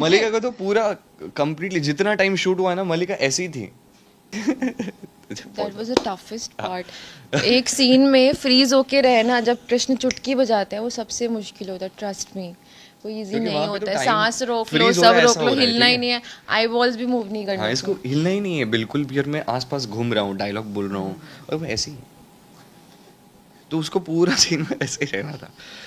मलिका का तो पूरा कंप्लीटली जितना टाइम शूट हुआ ना मलिका ऐसी थी that was the toughest part एक सीन में फ्रीज होके रहना जब कृष्ण चुटकी बजाते हैं वो सबसे मुश्किल होता है ट्रस्ट मी वो इजी नहीं होता तो है सांस रोक लो सब रोक लो हिलना ही नहीं है आई वॉल्स भी मूव नहीं करना हाँ, इसको हिलना ही नहीं है बिल्कुल भी और मैं आसपास घूम रहा हूँ डायलॉग बोल रहा हूँ और वो ऐसे ही तो उसको पूरा सीन में ऐसे ही रहना था